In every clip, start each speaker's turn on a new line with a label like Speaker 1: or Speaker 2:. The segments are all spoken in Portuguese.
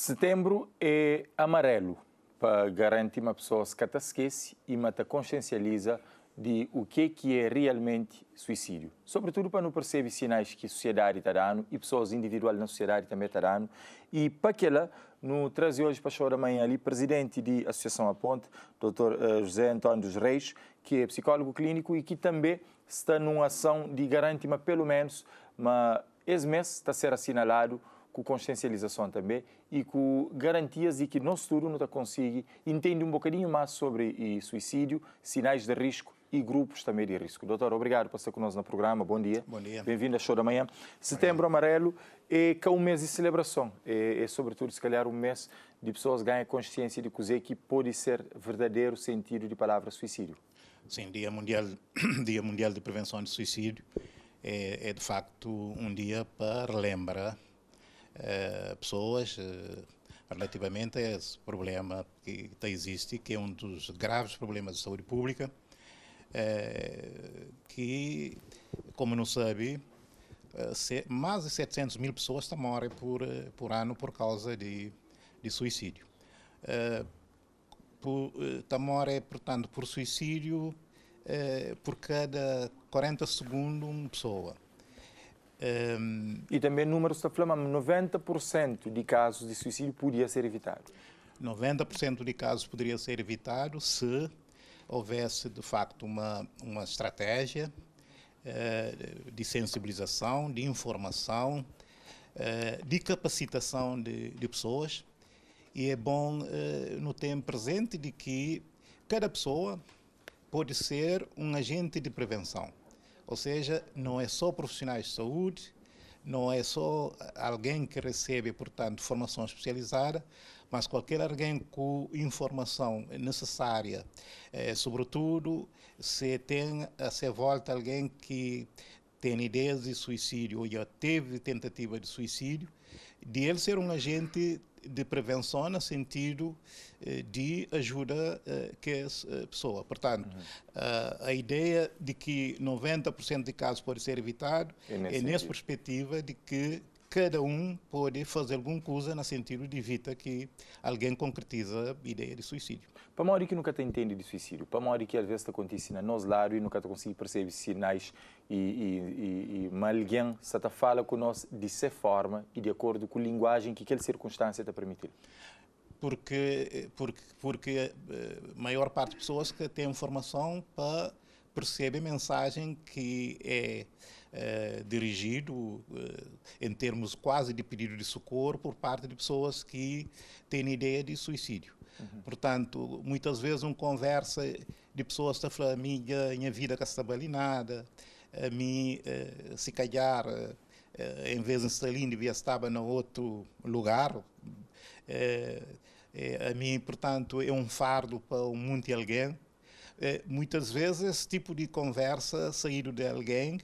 Speaker 1: Setembro é amarelo para garantir uma pessoa se cata esquece e mata consciencializa de o que é que é realmente suicídio. Sobretudo para não perceber sinais que a sociedade está dando e pessoas individuais na sociedade também está dando. E para aquela, no trazer hoje para a hora da manhã ali, presidente da Associação A Ponte, Dr. Eh, José Antônio dos Reis, que é psicólogo clínico e que também está numa ação de garantir, pelo menos, mas esse mês está a ser assinalado com consciencialização também e com garantias e que nosso futuro não está consigo entende um bocadinho mais sobre eh, suicídio, sinais de risco e grupos também de risco. Doutor, obrigado por estar conosco no programa. Bom dia. Bom dia. Bem-vindo a Show da Manhã. Setembro Amarelo é que é um mês de celebração. É, é, sobretudo, se calhar, um mês de pessoas ganham consciência de que que pode ser verdadeiro sentido de
Speaker 2: palavra suicídio. Sim, Dia Mundial, dia mundial de Prevenção de Suicídio é, é de facto um dia para lembrar eh, pessoas eh, relativamente a esse problema que existe, que é um dos graves problemas de saúde pública, eh, que, como não sabe, mais de 700 mil pessoas morrem por, por ano por causa de, de suicídio. Está morre, portanto, por suicídio por cada 40 segundos uma pessoa.
Speaker 1: Um, e também números da Flama, 90% de casos de
Speaker 2: suicídio podia ser evitado. 90% de casos poderia ser evitado se houvesse, de facto, uma, uma estratégia eh, de sensibilização, de informação, eh, de capacitação de, de, pessoas. E é bom uh, no tempo presente de que cada pessoa pode ser um agente de prevenção. Ou seja, não é só profissionais de saúde, não é só alguém que recebe, portanto, formação especializada, mas qualquer alguém com informação necessária, eh, sobretudo se tem a ser volta alguém que tem ideias de suicídio ou já teve tentativa de suicídio, de ele ser um agente de prevenção no sentido eh, de ajuda eh, que essa eh, pessoa. Portanto, uhum. a ideia de que 90% de casos pode ser evitado é, nesse é nessa perspectiva de que cada um pode fazer alguma coisa no sentido de evitar que alguém concretiza a ideia de suicídio. Para Mauri que nunca te entende de suicídio,
Speaker 1: para Mauri que às vezes te acontece na nós lado e nunca te consegue perceber sinais e, e, e, e alguém se te fala com de ser forma e de acordo com a linguagem que aquela circunstância te
Speaker 2: permitir. porque porque porque a eh, maior parte das pessoas que têm formação para percebe a mensagem que é é, dirigido eh, em termos quase de pedido de socorro por parte de pessoas que têm ideia de suicídio. Uhum. Portanto, muitas vezes uma conversa de pessoas da família, minha vida que está balinada, a mim, eh, se calhar, em vez de ali, devia estar em outro lugar. a mim, portanto, é um fardo para um monte de alguém. muitas vezes esse tipo de conversa saído de alguém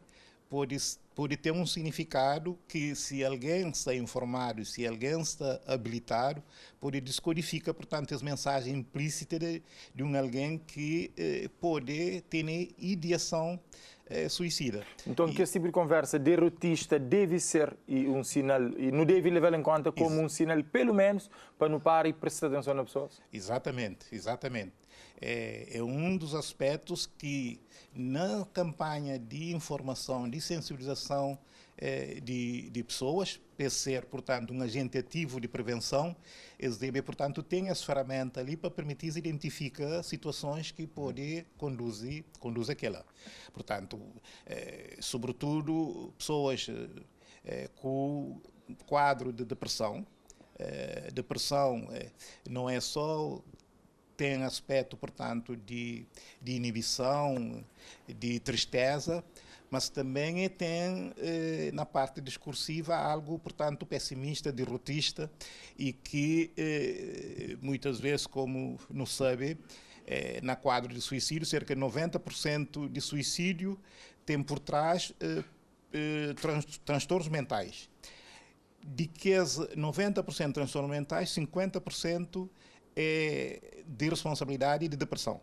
Speaker 2: pode, pode ter um significado que, se alguém está informado, se alguém está habilitado, pode descodificar, portanto, as mensagens implícitas de, de um alguém que eh, pode ter ideação eh, suicida. Então, e, que esse tipo de conversa
Speaker 1: derrotista deve ser um sinal, e não deve levar em conta como um sinal, pelo
Speaker 2: menos, para não parar e prestar atenção na pessoas? Exatamente, exatamente é, é um dos aspectos que, na campanha de informação, de sensibilização é, de, de pessoas, ser, portanto, um agente ativo de prevenção, SDB, portanto, tem essa ferramenta ali para permitir identificar situações que podem conduzir, conduz aquela. Portanto, é, sobretudo, pessoas eh, com quadro de depressão, é, depressão não é só tem aspecto, portanto, de, de inibição, de tristeza, mas também eh, tem eh, na parte discursiva algo, portanto, pessimista, derrotista e que eh, muitas vezes, como não sabe, eh, na quadro de suicídio, cerca de 90% de suicídio tem por trás eh, eh, transtornos mentais. De que 90% transtornos mentais, 50% é de responsabilidade e de depressão.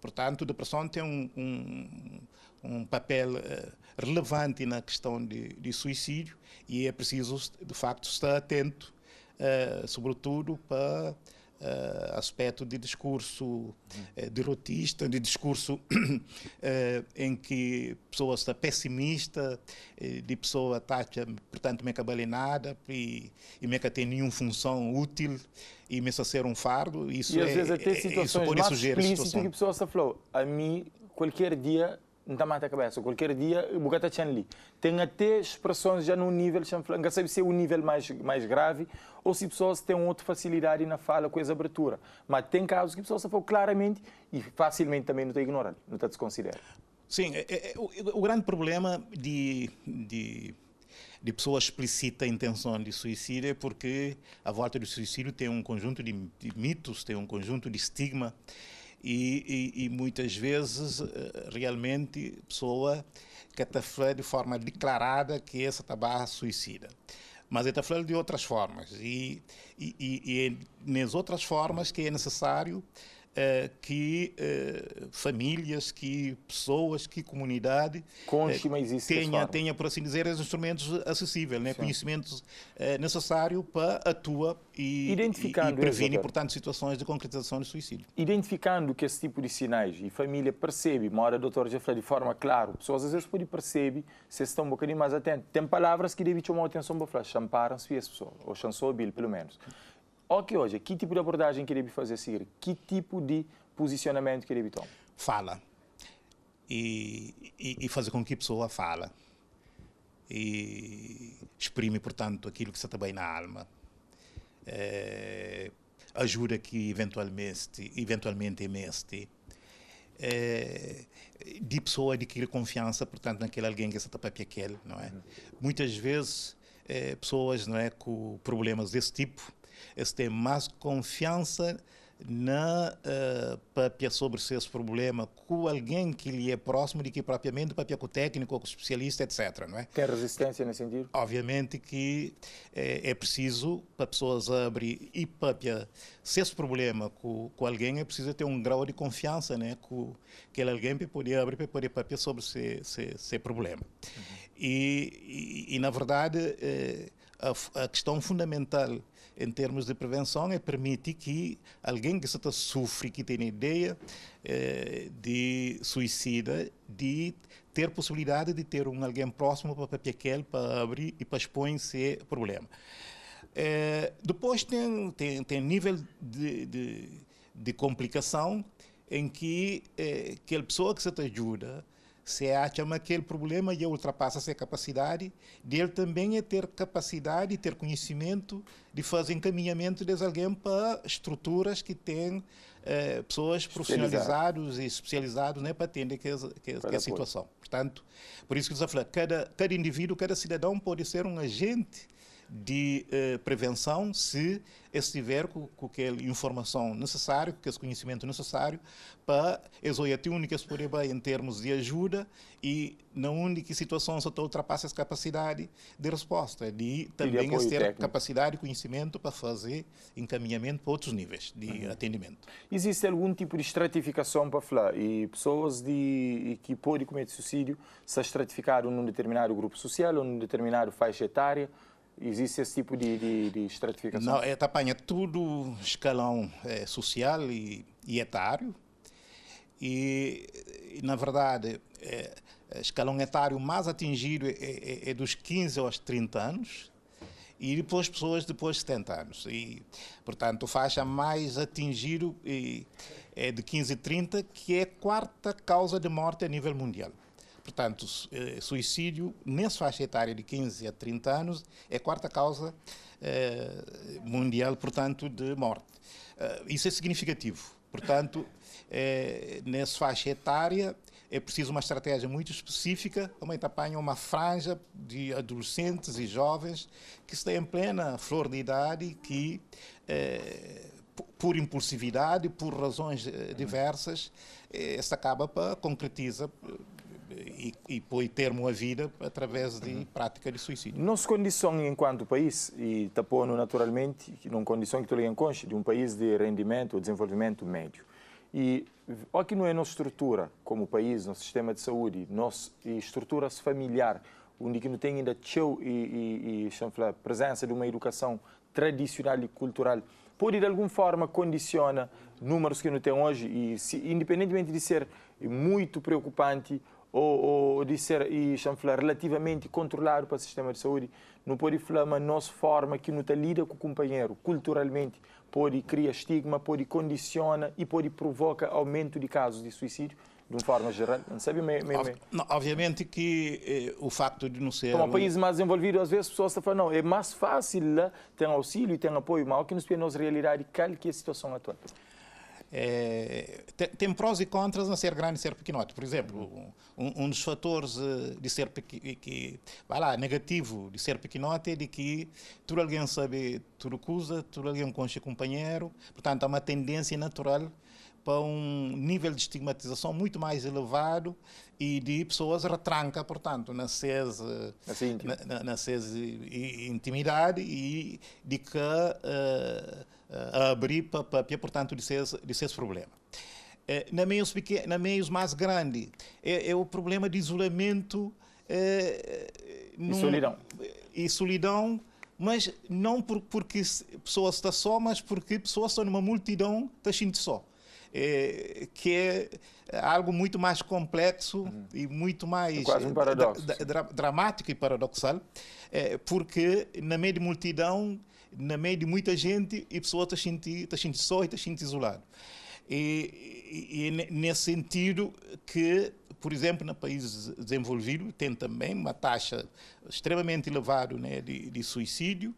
Speaker 2: Portanto, a depressão tem um, um, um papel uh, relevante na questão de, de, suicídio e é preciso, de facto, estar atento, uh, sobretudo para uh, aspecto de discurso uh, derrotista, de discurso uh, em que pessoa está pessimista, de pessoa está, portanto, meca balinada e, e meca tem nenhuma função útil e meca ser um fardo. Isso e às é, vezes até situações é, isso pode mais explícitas que a
Speaker 1: pessoa está falou, a mim, qualquer dia não está mata a cabeça. Qualquer dia, o Bogata Chanli. Tem até expressões já no nível, não sabe se é o nível mais, mais grave ou se pessoas têm outra facilidade na fala com essa abertura. Mas tem casos que pessoas falam claramente e facilmente também não está ignorando, não está desconsiderando.
Speaker 2: Sim, é, é, é, o, o, grande problema de, de, de pessoas explicita a intenção de suicídio é porque a volta do suicídio tem um conjunto de, de mitos, tem um conjunto de estigma e, e, e muitas vezes, eh, realmente, a pessoa cataflé de forma declarada que essa tabarra suicida. Mas é de outras formas. E, e, e, e é nas outras formas que é necessário é, que é, famílias, que pessoas, que comunidade Conte, é, tenha, tenha, por assim dizer, os instrumentos acessíveis, né? conhecimentos necessário para atua e, prevenir, e, e portanto, situações de concretização de suicídio. Identificando que esse tipo de sinais e
Speaker 1: família percebe, uma hora doutor Jeffrey de forma clara, pessoas às vezes podem perceber se estão um bocadinho mais atentos. Tem palavras que devem chamar a atenção para falar, champaram-se as pessoas, ou chansou o Bill, pelo menos. Ok, hoje, que tipo de abordagem queria fazer seguir? Que tipo de posicionamento queria tomar?
Speaker 2: Fala. E, e, e, fazer com que a pessoa fala. E exprime, portanto, aquilo que está bem na alma. É, ajuda que eventualmente, eventualmente emeste. É, eh, de pessoa adquirir confiança, portanto, naquele alguém que está para aquele, não é? Uhum. Muitas vezes, é, pessoas não é, com problemas desse tipo eles tem mais confiança na uh, para sobre seus problemas com alguém que lhe é próximo do que propriamente com o técnico ou com o especialista etc não é tem resistência nesse sentido obviamente que é, é preciso para pessoas abrir e sobre seus problema com, com alguém é preciso ter um grau de confiança né com aquele alguém para poder abrir para poder papia sobre seu se, se problema uhum. e, e, e, na verdade eh, a, a questão fundamental em termos de prevenção é permitir que alguém que está sofre, que tem ideia eh, de suicida, de ter possibilidade de ter um alguém próximo para aquele para abrir e para expor esse é problema. Eh, depois tem, tem, tem nível de, de, de complicação em que eh, aquela pessoa que você te ajuda se acha é, aquele problema e ultrapassa essa capacidade, dele também é ter capacidade, e ter conhecimento de fazer encaminhamento de alguém para estruturas que têm eh, pessoas profissionalizadas e especializadas né, para atender que, que, que a situação. Portanto, por isso que eu estou a falar, cada, cada indivíduo, cada cidadão pode ser um agente de eh, prevenção se estiver com, com aquela informação necessária, com esse conhecimento necessário, para exoiate única se em termos de ajuda e na única situação se ultrapassa essa capacidade de resposta, de também de ter técnico. capacidade e conhecimento para fazer encaminhamento para outros níveis de uhum. atendimento. Existe algum tipo de estratificação para falar
Speaker 1: e pessoas de, que podem cometer suicídio se estratificaram num determinado grupo social ou num determinado faixa etária? Existe esse tipo de, de, de estratificação? Não, é,
Speaker 2: apanha tudo escalão é, social e, e etário. E, e, na verdade, é, é escalão etário mais atingido é, é, é dos 15 aos 30 anos e depois pessoas depois de 70 anos. E, portanto, faixa mais atingido é de 15 a 30, que é a quarta causa de morte a nível mundial. Portanto, eh, suicídio, nessa faixa etária de 15 a 30 anos, é a quarta causa eh, mundial, portanto, de morte. Uh, isso é significativo. Portanto, eh, nessa faixa etária, é preciso uma estratégia muito específica, aumenta apanha uma franja de adolescentes e jovens que estão em plena flor de idade, e que eh, por impulsividade, por razões eh, diversas, eh, se acaba para concretiza e, e põe termo à vida através de uhum. prática de suicídio.
Speaker 1: Nossa condição enquanto país, e Tapono naturalmente, numa condição que tu em concha, de um país de rendimento ou desenvolvimento médio. E que não é a nossa estrutura como país, nosso sistema de saúde, nossa estrutura familiar, onde que não tem ainda tchau e, e, e chanfla, presença de uma educação tradicional e cultural, pode de alguma forma condiciona números que não tem hoje e se, independentemente de ser muito preocupante, ou, ou de ser, e falar, relativamente controlado para o sistema de saúde, não pode falar uma nossa forma que não está lida com o companheiro, culturalmente, pode criar estigma, pode condiciona e pode provoca aumento de casos de suicídio de uma forma geral, não sabe me, me, me.
Speaker 2: Não, Obviamente que eh, o facto de não ser... Como um país
Speaker 1: mais desenvolvido, às vezes as pessoas estão falando, não, é mais fácil ter auxílio e ter apoio, mal que nos vê a nossa
Speaker 2: realidade, qual que é a situação atual. É, tem prós e contras em ser grande e ser pequenote. Por exemplo, um, um dos fatores eh, de ser que, vai lá, negativo de ser pequenote é de que tudo alguém sabe, tudo recusa, tudo alguém conhece companheiro. Portanto, há uma tendência natural para um nível de estigmatização muito mais elevado e de pessoas retranca, portanto, na SES, assim, na, na, na SES e, e intimidade e de que uh, uh, abrir para, para, portanto, de SES, de SES problema. É, na meios, pequeno, na meios mais grande é, é o problema de isolamento é, num, e solidão. E solidão mas não por, porque a pessoa está só, mas porque a pessoa está numa multidão, está sentindo só é, que é algo muito mais complexo uhum. e muito mais é um eh, Dra dra dramático e paradoxal, é, porque na meio de multidão, na meio de muita gente, e pessoa está sentindo tá só e está sentindo isolado. E, e, e, é nesse sentido que, por exemplo, no país desenvolvido tem também uma taxa extremamente elevada né, de, de suicídio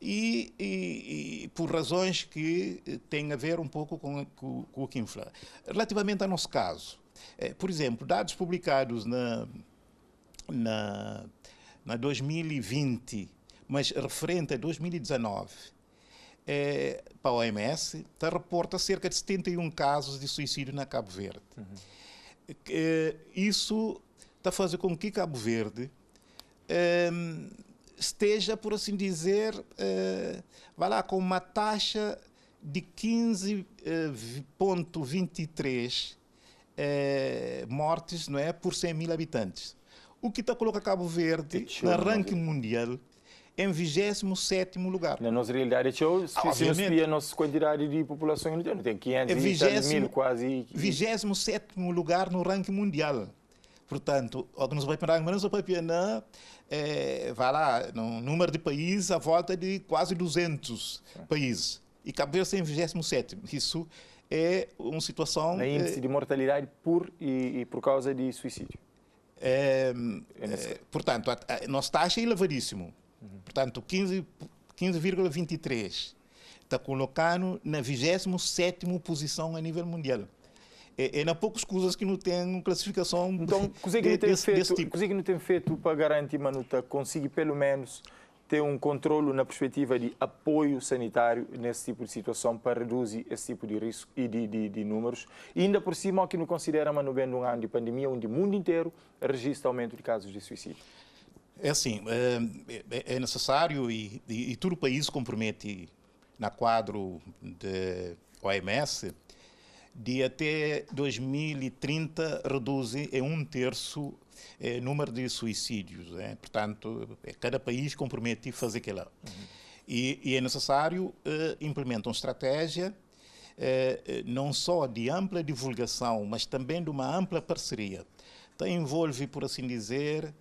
Speaker 2: e, e, e, por razões que eh, têm a ver um pouco com, com, com o Relativamente ao nosso caso, eh, por exemplo, dados publicados na, na, na 2020, mas referente a 2019, eh, para a OMS, reporta cerca de 71 casos de suicídio na Cabo Verde. Uhum. Eh, isso está a fazer com que Cabo Verde esteja, por assim dizer, eh, vai lá, com uma taxa de 15,23 eh, eh, mortes não é, por 100 mil habitantes. O que está coloca Cabo Verde no ranking mundial em 27 lugar. Na nossa realidade, eu, se ah, você espia a
Speaker 1: nossa quantidade de população, não tem 500 é mil quase.
Speaker 2: 27 lugar no ranking mundial. Portanto, que nos vai parar, mas não se vai pianar, é, vai lá, num número de países à volta de quase 200 países. E Cabo Verde está em 27. Isso é uma situação. Na né, é, índice é, de mortalidade por e, e, por causa de suicídio. É, é, é portanto, a, a nossa taxa é elevadíssima. Uhum. Portanto, 15,23 15, está colocando na 27 posição a nível mundial é, é há poucas coisas que não tem classificação então, de, de, desse, feito, desse tipo.
Speaker 1: Então, não tem feito para garantir, Manuta, tá? consiga pelo menos ter um controlo na perspectiva de apoio sanitário nesse tipo de situação para reduzir esse tipo de risco e de, de, de números. E ainda por cima, o que não considera bem um ano de pandemia, onde o mundo inteiro registra aumento de casos de suicídio.
Speaker 2: É assim, eh, é, é necessário e, e, e, todo o país compromete na quadro da OMS de até 2030 reduzem em um terço o eh, número de suicídios. Né? Portanto, eh, cada país compromete a fazer aquilo. Uhum. E, e, é necessário implementar uma estratégia não só de ampla divulgação, mas também de uma ampla parceria. Então, envolve, por assim dizer,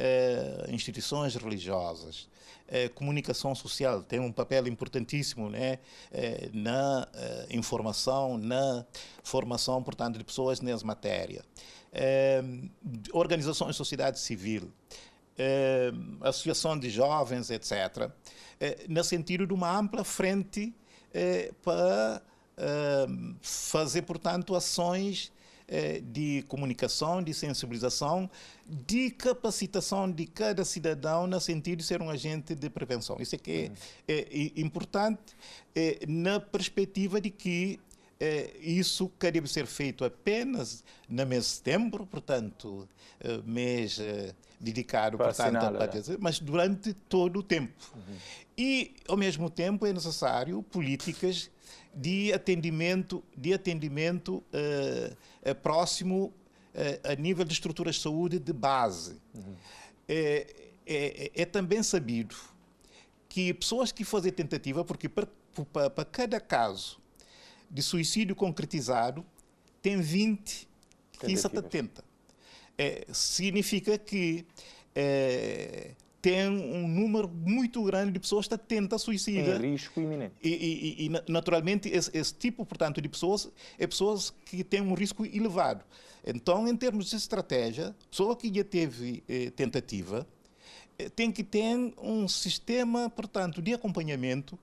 Speaker 2: uh, instituições religiosas, eh, comunicação social tem um papel importantíssimo né, uh, na informação, na formação, portanto, de pessoas nessa matéria. organizações de sociedade civil, associação de jovens, etc., no sentido de uma ampla frente para fazer, portanto, ações eh, de comunicação, de sensibilização, de capacitação de cada cidadão no sentido de ser um agente de prevenção. Isso é que é, hum. é importante é, na perspectiva de que é, isso deve ser feito apenas no mês de setembro, portanto, mês dedicado Para portanto, a patria, é. mas durante todo o tempo. Uhum. E, ao mesmo tempo, é necessário políticas de atendimento, de atendimento uh, próximo uh, a nível de estruturas de saúde de base. Uhum. É, é, é, também sabido que pessoas que fazem tentativa, porque para, para, para cada caso de suicídio concretizado, tem 20
Speaker 1: que se atenta.
Speaker 2: É, significa que tem um número muito grande de pessoas que tenta suicídio. Em risco iminente. E, e, e naturalmente, esse, esse, tipo, portanto, de pessoas é pessoas que têm um risco elevado. Então, em termos de estratégia, pessoa que já teve eh, tentativa eh, tem que ter um sistema, portanto, de acompanhamento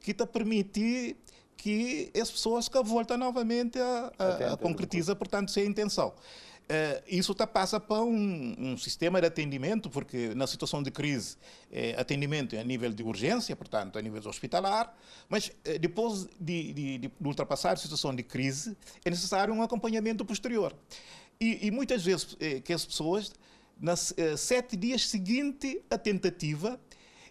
Speaker 2: que te permite que as pessoas que voltam novamente a, a, a concretizar, portanto, sem intenção. Uh, isso tá, passa para um, um, sistema de atendimento, porque na situação de crise, eh, atendimento é a nível de urgência, portanto, a nível hospitalar, mas eh, depois de, de, de, ultrapassar a situação de crise, é necessário um acompanhamento posterior. E, e muitas vezes eh, que as pessoas, nas sete dias seguinte à tentativa,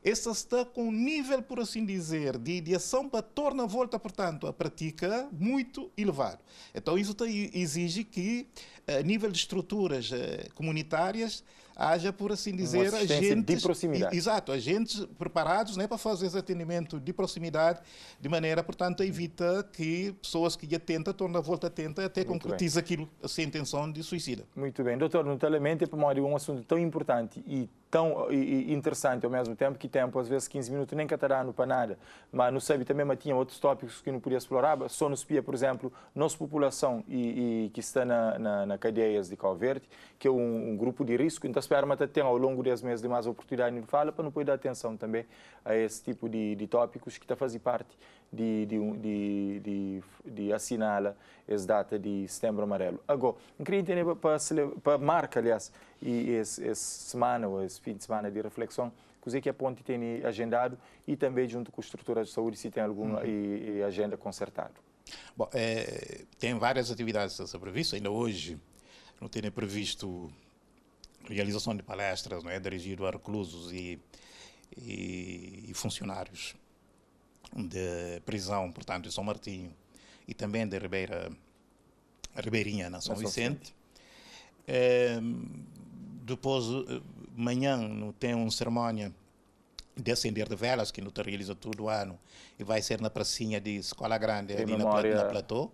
Speaker 2: essa está com um nível, por assim dizer, de, de ação para torna a volta, portanto, a prática muito elevado. Então, isso exige que, eh, a nível de estruturas eh, comunitárias, haja, por assim dizer, agentes. De proximidade. Exato, agentes preparados né, para fazer esse atendimento de proximidade, de maneira, portanto, a uhum. evita que pessoas que atenta, torna a volta atenta, até concretizem aquilo, a aquilo, sem
Speaker 1: intenção de suicida. Muito bem. Doutor, notadamente, Pomório, é um assunto tão importante e tão interessante ao mesmo tempo que tempo, às vezes 15 minutos nem catalano para nada, mas no SEBI também tinha outros tópicos que não podia explorar, só nos pia, por exemplo, nossa população e, e que está na, na, na, cadeias de Calverde, que é um, um grupo de risco, então espero até tem ao longo das meses de mais oportunidade de fala para não poder dar atenção também a esse tipo de, de tópicos que está a fazer parte de, de, de, de assinala essa data de setembro amarelo. Agora, eu queria entender para, para aliás, e essa semana ou esse fim de semana de reflexão, coisa que a ponte tem agendado e também junto com a estrutura de saúde se tem alguma uhum. e, e agenda consertada.
Speaker 2: Bom, é, tem várias atividades a ser prevista. Ainda hoje não tem previsto realização de palestras, não é, dirigido a reclusos e, e, e funcionários de prisão, portanto, de São Martinho, e também de Ribeira, Ribeirinha, na São na Vicente. É, depois, amanhã, eh, tem uma cerimónia de acender de velas, que não te realiza todo o ano, e vai ser na pracinha de Escola Grande, ali na, na Platô.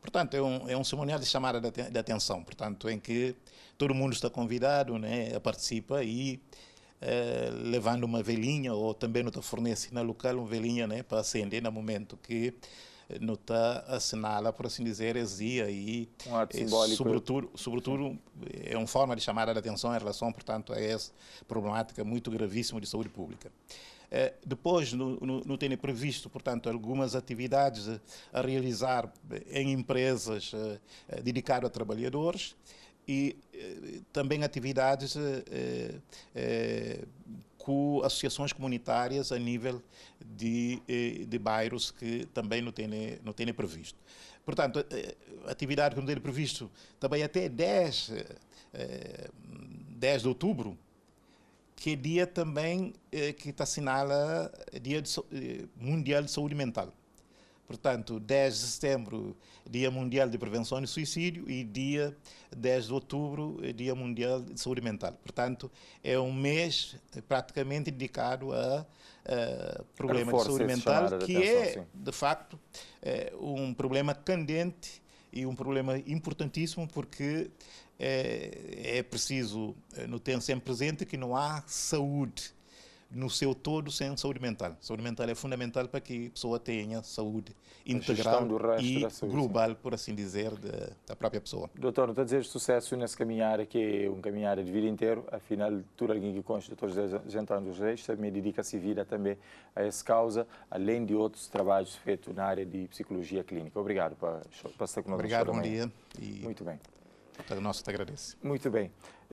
Speaker 2: Portanto, é um, é um cerimonial de chamada de, atenção, portanto, em que todo mundo está convidado né, a participar e eh, levando uma velinha ou também não está fornecendo na local uma velinha né, para acender no momento que eh, não está assinala, por assim dizer, heresia e, um ato é simbólico. sobretudo, sobretudo é uma forma de chamar a atenção em relação, portanto, a essa problemática muito gravíssima de saúde pública. Eh, depois, não, tem previsto, portanto, algumas atividades a realizar eh, em empresas eh, dedicadas a trabalhadores e eh, também atividades eh, eh, com associações comunitárias a nível de, de bairros que também não têm, não têm previsto. Portanto, atividade que não têm previsto também até 10, 10 de outubro, que é dia também que está assinala Dia de, Mundial de Saúde Mental. Portanto, 10 de setembro, Dia Mundial de Prevenção do Suicídio, e dia 10 de outubro, Dia Mundial de Saúde Mental. Portanto, é um mês praticamente dedicado a, a de saúde mental, que atenção, é, sim. de facto, é um problema candente e um problema importantíssimo, porque é, é preciso, eh, no ter sempre presente, que não há saúde no seu todo sem saúde mental. Saúde mental é fundamental para que a pessoa tenha saúde integral e saúde, global, sim. por assim dizer, da, da própria pessoa. Doutor, não a dizer
Speaker 1: sucesso nesse caminhar, é que é um caminhar de vida inteiro, afinal, tudo alguém que consta, doutor José Gentão dos Reis, também dedica-se vida também a essa causa, além de outros trabalhos feitos na área de psicologia clínica. Obrigado por, por estar conosco. Obrigado, bom dia. E Muito bem. O nosso te agradece. Muito bem.